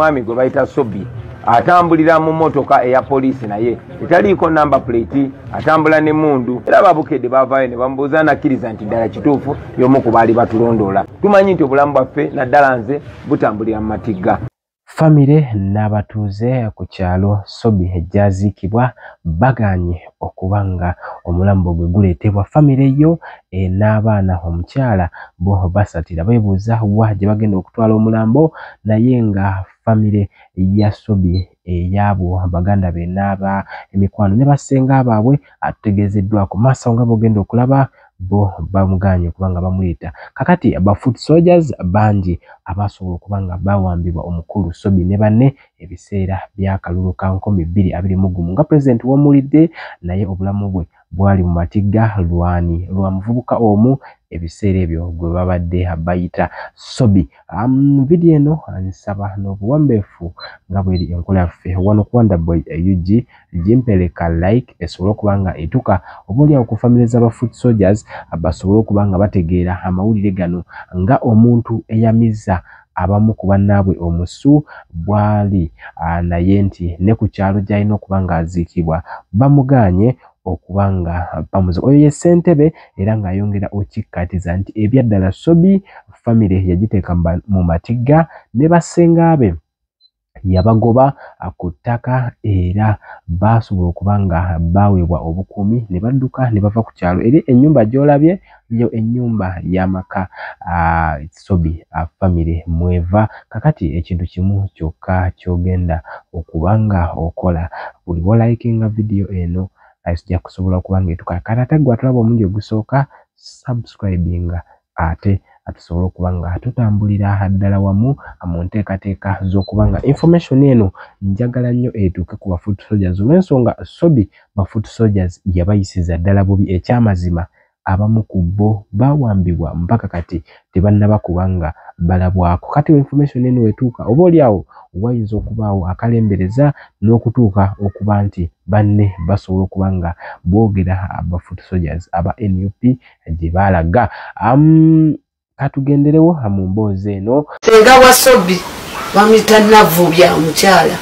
mwami gwe bayita sobi atambulira mu motoka eya poliisi naye etaliiko namba puleti atambula ne mundu era ababukedde bavaayo ne bamubuuza nakkiriza nti ddala kituufu y'omu ku baali batulondoola tumanyi nti obulamu bwaffe naddala nze butambulira mu matigga famire n'abatuuze ku kyalo sobi ejyaziikibwa bagaanye okuba nga omulambo gwe guleetebwa famire yo e, n'abaana omukyala bo basatira beebuuza wa gye bagenda okutwala omulambo naye nga famire ya sobi eyaabo baganda be n'aba emikwano ne basenga baabwe ategeezeddwako maaso nga bogenda okulaba bo bamugaanye okuba nga bamuyita kakati ba foot soldiers bangi abaasobola okuba nga bawambibwa omukulu sobi ne banne ebiseera byakalulu ka nkomi bbiri abiri mu gumu nga pulezidenti wamulidde naye obulamu bwe bwali mu matigga lwani lwa muvubuka omu ebiseera ebyo gwe babadde bayita sobi um, vidiyo eno nsaba n'obuwombeefu nga bweri enkola yaffe wano kuwandaboy eh, ug gimpereka like esobole okuba nga etuka obaoliawo ku famire z'abafood soldiers basobole okuba nga bategeera amawulire gano nga omuntu eyamiza abamu ku bannaabwe omusu bwali ah, naye nti ne ku kyalo gy'alina okuba ng'aziikibwa bamugaanye okuba nga bamuzi oyo ye ssentebe era ng'ayongera okikkaatiza nti ebya ddala sobi famire yagiteeka mu matigga ne bassengaabe yabagoba ku ttaka era baasobola okuba nga baaweebwa obukuumi ne badduka ne bava ku kyalo eri ennyumba gy'olabye yo ennyumba y'amaka sobi famire mweva kakati ekintu kimu kyokka kyogenda okuba nga okola buli wolaikinga vidiyo eno ajja kusobola okuba ngaetukakana ate gwe atulaba omulundi ogusooka subscribinga ate atusobole okuba nga tutambulira haddala wamu mu nteekateeka z'okuba nga information eno njagala nnyo etuuke ku bafoot soldiers olw'ensonga sobi bafoot soldiers yabayisiza ddala bubi ekyamazima e abamu ku bo bawambibwa mpaka kati tebannaba kubanga balabwako kati information eno wetuuka oboolyawo wayinza okubaawo akalembereza n'okutuuka okuba nti banne basobola okuba nga boogera aba foot soldiers aba nup gye baalaga um, katugenderewo mu mboozi eno senga wasobi bamita navubya omukyala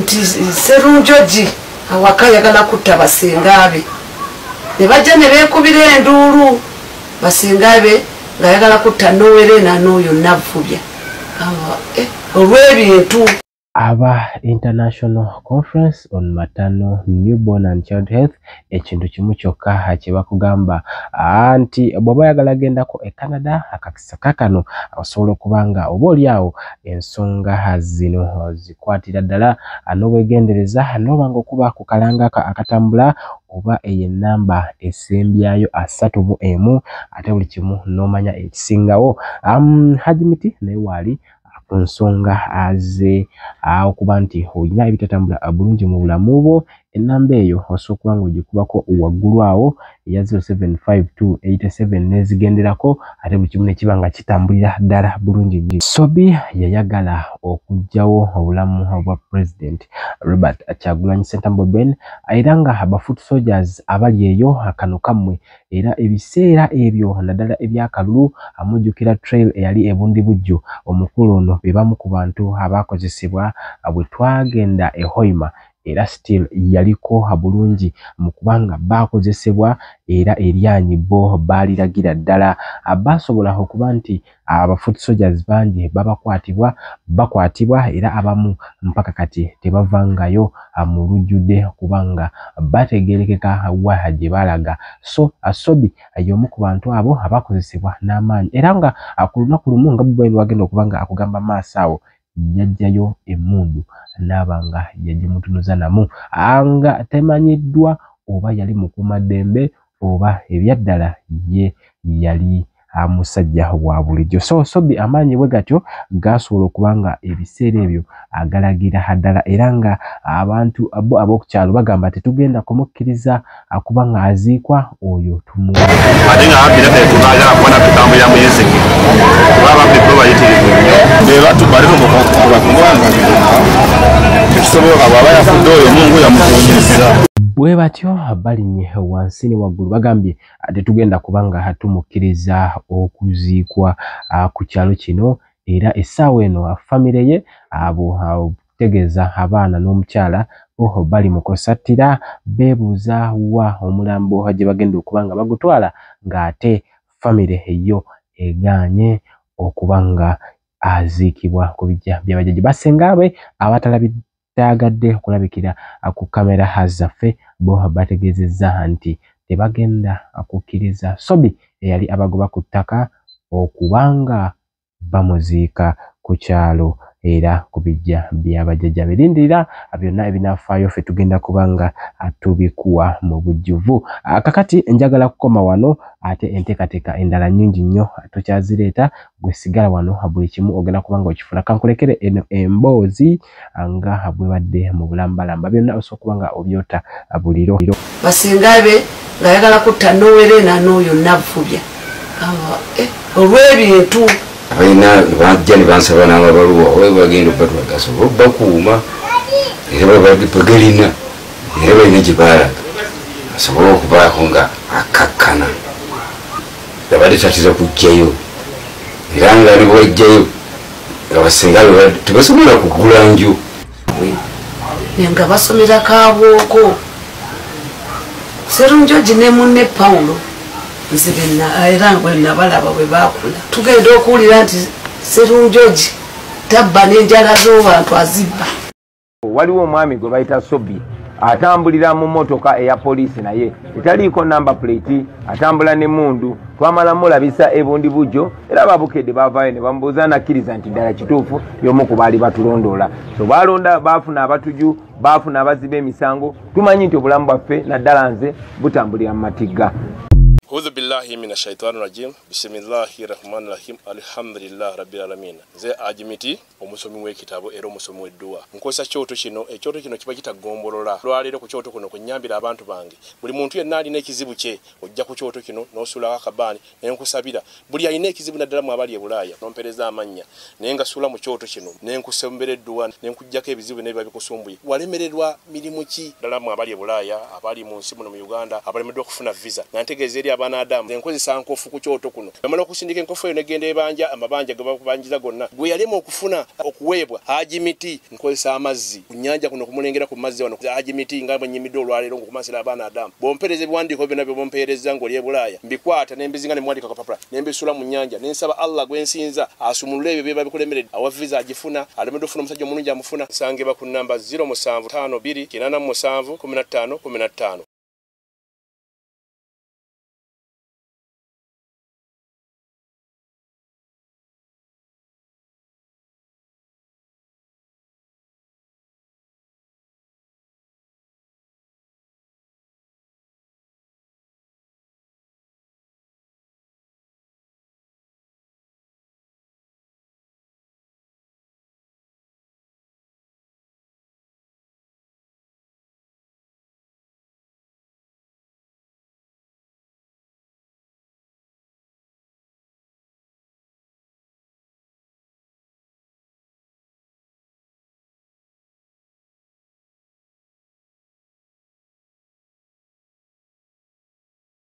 nti serunjogi awaka yagala kutta basenga be nebajja nebekubira enduulu basingabe ngayagala kutta nowere nanoyo navubya eh, olwebintu aba international conference on maternal newborn and child health ekintu kimu kyokka kyebakugamba nti bwoba oyagala agendako e canada akakisa kakano osobola okuba nga oba oliawo ensonga zino zikwatira ddala n'obwegendereza n'obanga okuba ku kalanga akatambula oba eyo enamba esembyayo asatu mu emu ate buli kimu n'omanya ekisingawo hajimiti naye waali ah, ku nsonga aze ah, okuba nti olina ebitatambula bulungi mu bulamu bwo ennamba eyo osobola okuba ng'ogikubako waggulu awo eya 075287 n'ezigenderako ate buli kimu nekiba nga kitambulira ddala bulungi nnyo sobi yayagala okuggyawo obulamu obwa pulezidenti robert kyagulanyi sentambo ben era nga abafoot soldiers abali eyo akano kammwe era ebiseera ebyo naddala ebyakalulu amujjukira trail eyali ebundi bujjo omukulu ono bebamu ku bantu abaakozesebwa bwe twagenda ehoima era still yaliko bulungi mukubanga baakozesebwa era eryanyi bo baaliragira ddala ah, baasobola okuba nti ah, abafoot soldiers bangi babakwatibwa bakwatibwa era abamu mpaka kati tebavangayo ah, mu lujjudde kubanga bategerekeka wa gye baalaga so asobi y'omu ku bantu abo abakozesebwa n'amaanyi era nga ku lunaku lumu nga bubaine wagenda okubanga akugamba maaso awo yajjayo emmundu naaba nga yagimutunuza namu nga temanyiddwa oba yali mukuumaddembe oba ebyaddala ye yali musajja wa bulijjo so sobi amaanyi bwe gatyo gaasobola okubanga ebiseera ebyo agalagira haddala era nga abantu ab'okukyalo bagamba tetugenda kumukkiriza akuba nga aziikwa oyo tumu ate nga babbira tetunaagala kubona tugambo ya muyizigi kuba ababbi bo bayitirivu nnyo bebatubalirumukubatuwanga ekisobola bwaba yafudde oyo mungu yamukuumiza bwe batyo balinnye wansi ne waggulu bagambye ah, tetugenda kubanga tumukkiriza okuziikwa ah, ku kyalo kino era essaawa eno afamire ah, ye abo tegeeza abaana n'omukyala oho bali mu kusattira beebuuza wa omulambo gye bagenda okuba nga bagutwala ng'ate famire eyo egaanye okuba nga aziikibwa ku bijja byabajaji basengaabwe abatalabidde tayagadde okulabikira ku kamera zaffe bo bategeezezza nti tebagenda akukkiriza sobi eyali abagoba ku ttaka okubanga bamuziika ku kyalo era kubijja byabajjajja birindirira byonna ebinafaayo fe tugenda kubanga tubikuwa mu bujjuvu kakati njagala kukoma wano ate enteekateeka endala nyingi nnyo tokyazireeta gwesigala wano buli kimu ogenda kubanga okifuna kankulekere emboozi nga bwebadde mu bulambalamba byonna osobola kubanga obyota buliro basingabe ngaayagala kutta nowerena noyo navubya eh, olwebintu abalina nebaja nebansaba n'amabaluwa oba bagenda obatwagasa oba bakuuma era bagalina era balina gye baalaga asobole okubaako nga akakkana abadde tatiza kujjayo era nga nebwajjayo abasinga tebasobola kugula nju nga basomera kabwoko serunjogi ne munne pawulo era nga nabalaba bwe bakula tugenda okuwulira nti serunjogi tabba n'enjala z'obantu azibba waliwo omwami gwe bayita sobi atambulira mu motoka eya poliisi naye etaliiko namba puleti atambula nemundu twamala mulabisa ebundi bujjo era babukedde bavayo ne bamubuuza nakkiriza nti ddala kituufu yomu ku baali batulondoola so balonda bafuna abatuju bafuna abazi b'emisango tumanyi nti obulamu bwaffe naddala nze butambulira mu matigga Udhu billahi mina shaitani rajim bisimillahi rahmani rahim alhamdulillah rabbil alamin nze ajimiti omusomi w'ekitabo era omusomi w'edduwa nkozesa kyoto kino ekyoto kino kiba kitagombolola lwaleero ku kyoto kuno kunyambira abantu bange buli muntu yenna alina ekizibu kye ojja ku kyoto kino n'osuulako akabaani naye nkusabira buli alina ekizibu naddala mu abali e nompereza amannya naye nga mu kyoto kino ne nkusembera edduwa ne nkugjako ebizibu n'ebiba bikusumbuye walemererwa mirimu ki ddala mu abali e abali mu nsi muno mu uganda abalemeddwa okufuna visa nga eri banadamu enkozesa nkofu ku kyoto kuno amala okusindika enkofu eyo negenda ebanja amabanja gebakubanjiza gonna gwe yalema okufuna okuweebwa haji miti nkozesa amazzi ku nyanja kuno okumulengera ku mazzi wano haji miti nga bwenyimidde olwaleero ngaokumansira abaanadamu bwompeereza ebiwandiiko byonna byobompeereza ngaoli ebulaaya mbikwata nembizinga nemwandika kapapula nembisula mu nyanja nensaba allah gwensinza asumulule ebyo byeba bikulemeredde awaviza agifuna alemedde ofuna omusajja omulungi amufuna sangibwa ku namba 0752 97515